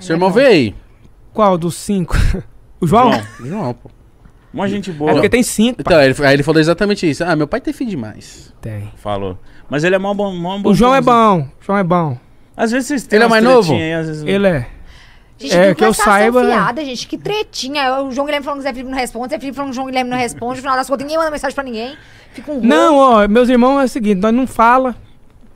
Seu irmão veio aí. Qual? Dos cinco? O João? João, João pô. Uma gente boa. É porque tem cinco. Então, ele, aí ele falou exatamente isso. Ah, meu pai tem filho demais. Tem. Falou. Mas ele é mó bom. Mó bom o João é bom. O João é bom. Às vezes vocês têm Ele é mais novo? Aí, às vezes... Ele é. Gente, é, que eu saiba. Né? Fiada, gente, que tretinha. É o João Guilherme falando que o Zé Felipe não responde, o Zé Felipe falando que o João Guilherme não responde. No final das contas, ninguém manda mensagem pra ninguém. Fica um Não, ó, meus irmãos é o seguinte: nós não fala,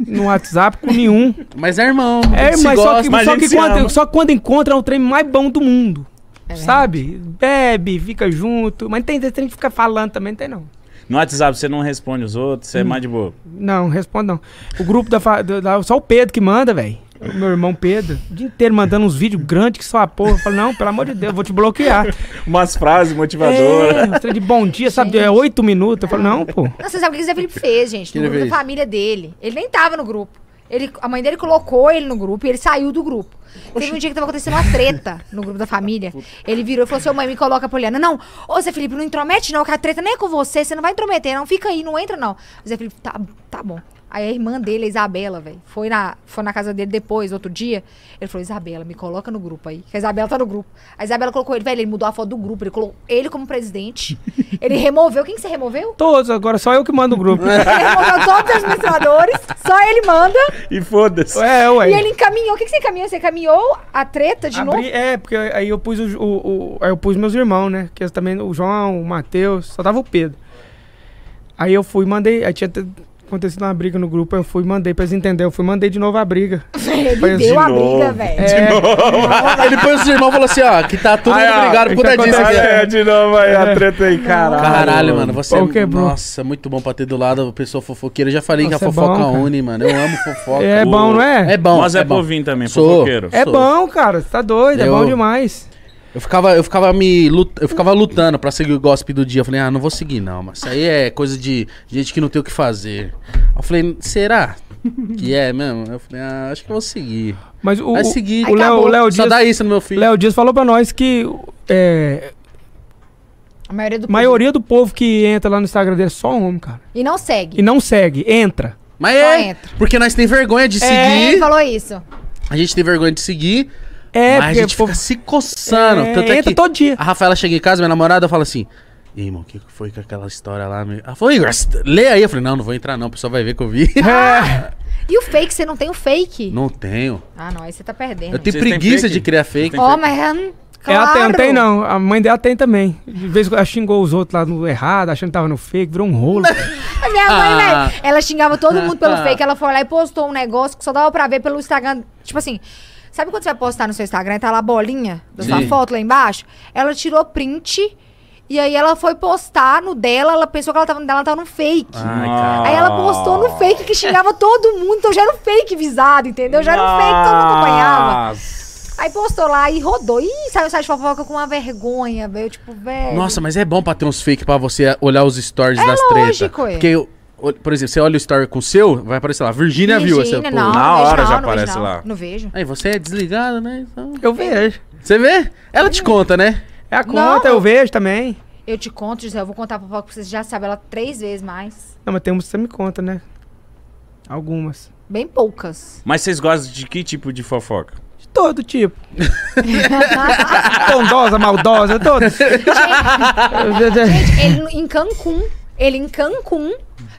no WhatsApp com nenhum. Mas é irmão. É, mas só, que, mas só, que quando, só quando encontra é o trem mais bom do mundo. É sabe? Bebe, fica junto. Mas tem trem que fica falando também, não tem não. No WhatsApp você não responde os outros, você é hum. é mais de boa. Não, respondo não. O grupo da, da. Só o Pedro que manda, velho. O meu irmão Pedro, o dia inteiro mandando uns vídeos grandes que só a porra. Eu falo, não, pelo amor de Deus, eu vou te bloquear. Umas frases motivadoras. É, de bom dia, sabe? É oito minutos. Eu falo, não, pô. Não, você sabe o que o Zé Felipe fez, gente? No grupo da família dele. Ele nem tava no grupo. Ele, a mãe dele colocou ele no grupo e ele saiu do grupo. Oxi. Teve um dia que tava acontecendo uma treta no grupo da família. Ele virou e falou: Seu assim, mãe, me coloca Poliana. Não, ô Zé Felipe, não intromete não, que a treta nem é com você, você não vai intrometer, não. Fica aí, não entra não. O Zé Felipe, tá, tá bom. Aí a irmã dele, a Isabela, velho, foi na, foi na casa dele depois, outro dia. Ele falou: Isabela, me coloca no grupo aí. Que a Isabela tá no grupo. A Isabela colocou ele, velho, ele mudou a foto do grupo. Ele colocou ele como presidente. ele removeu. Quem que você removeu? Todos, agora só eu que mando o grupo. ele removeu todos os administradores, só ele manda. E foda-se. É, ué. E ele encaminhou. O que, que você encaminhou? Você encaminhou a treta de Abri, novo? É, porque aí eu pus o, o, o, aí eu pus meus irmãos, né? Que é também, o João, o Matheus, só tava o Pedro. Aí eu fui, mandei. Aí tinha acontecido uma briga no grupo, eu fui mandei pra eles entenderem. Eu fui mandei de novo a briga. Ele deu de a novo. briga, velho. É. De novo. Ele põe os irmãos e falou assim, ó, que tá tudo aí, brigado por disso. é, de novo aí, é. a treta aí, caralho. Caralho, mano, você é Pô, Nossa, é muito bom pra ter do lado a pessoa fofoqueira. Eu já falei Nossa, que a é fofoca bom, une, mano. Eu amo fofoca. É bom, não é? É bom. Mas é, é povinho também, Sou. fofoqueiro. É Sou. bom, cara. Você tá doido, eu... é bom demais. Eu ficava, eu ficava me eu ficava lutando para seguir o gospel do dia. Eu falei, ah, não vou seguir não, mas isso aí é coisa de gente que não tem o que fazer. Eu falei, será que é mesmo? Eu falei, ah, acho que eu vou seguir. Mas o, Aí segui. o, Léo, o Léo Dias, Só dá isso no meu filho. Léo Dias falou para nós que é, a maioria do, maioria do povo que entra lá no Instagram dele é só homem, cara. E não segue. E não segue, entra. Mas é, Só é, entra. porque nós tem vergonha de é, seguir. É, ele falou isso. A gente tem vergonha de seguir. É, Mas porque, a gente pô, fica se coçando. É, tanto é que todo dia. A Rafaela chega em casa, minha namorada fala assim. Ei, irmão, o que foi com aquela história lá? Ela ah, falou, lê aí. Eu falei, não, não vou entrar não, o pessoal vai ver que eu vi. É. e o fake? Você não tem o fake? Não tenho. Ah, não, aí você tá perdendo. Eu tenho preguiça de criar fake. Ó, oh, mas ela, é claro. ela tem, não tem não, a mãe dela tem também. De vez em quando ela xingou os outros lá no errado, achando que tava no fake, virou um rolo. a minha mãe, né, ah. ela xingava todo mundo pelo fake. Ela foi lá e postou um negócio que só dava pra ver pelo Instagram. Tipo assim... Sabe quando você vai postar no seu Instagram e tá lá a bolinha da sua foto lá embaixo? Ela tirou print. E aí ela foi postar no dela, ela pensou que ela tava no dela, ela tava no fake. Ai, aí ela postou no fake que xingava todo mundo, então já era um fake visado, entendeu? Já era um fake, todo mundo acompanhava. Aí postou lá e rodou. Ih, saiu o site fofoca com uma vergonha, velho. Tipo, velho. Nossa, mas é bom pra ter uns fake pra você olhar os stories é das três treta. Porque eu, por exemplo, você olha o story com o seu, vai aparecer lá, Virgínia viu essa não, Na hora não, já não aparece não. lá. Não vejo. Aí você é desligada, né? Então... Eu vejo. Você vê? Ela te conta, né? É a conta, eu vejo também. Eu te conto, José, eu vou contar pra Paula, que você já sabe ela três vezes mais. Não, mas tem umas que você me conta, né? Algumas. Bem poucas. Mas vocês gostam de que tipo de fofoca? De todo tipo. Bondosa, maldosa, todos. Gente, gente, ele, em Cancún, ele em Cancún,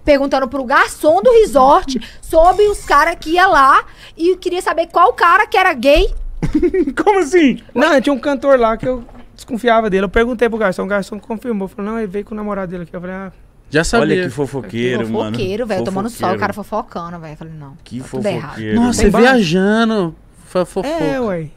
perguntando pro garçom do resort sobre os caras que ia lá e queria saber qual cara que era gay. Como assim? Não, tinha um cantor lá que eu desconfiava dele. Eu perguntei pro garçom, o garçom confirmou. Falou, não, ele veio com o namorado dele aqui. Eu falei, ah. Já sabia. Olha que fofoqueiro, mano. Fofoqueiro, velho, tomando sol, o cara fofocando, velho. Eu falei, não. Que tá fofoqueiro. Nossa, você viajando. Fofoca. É, ué.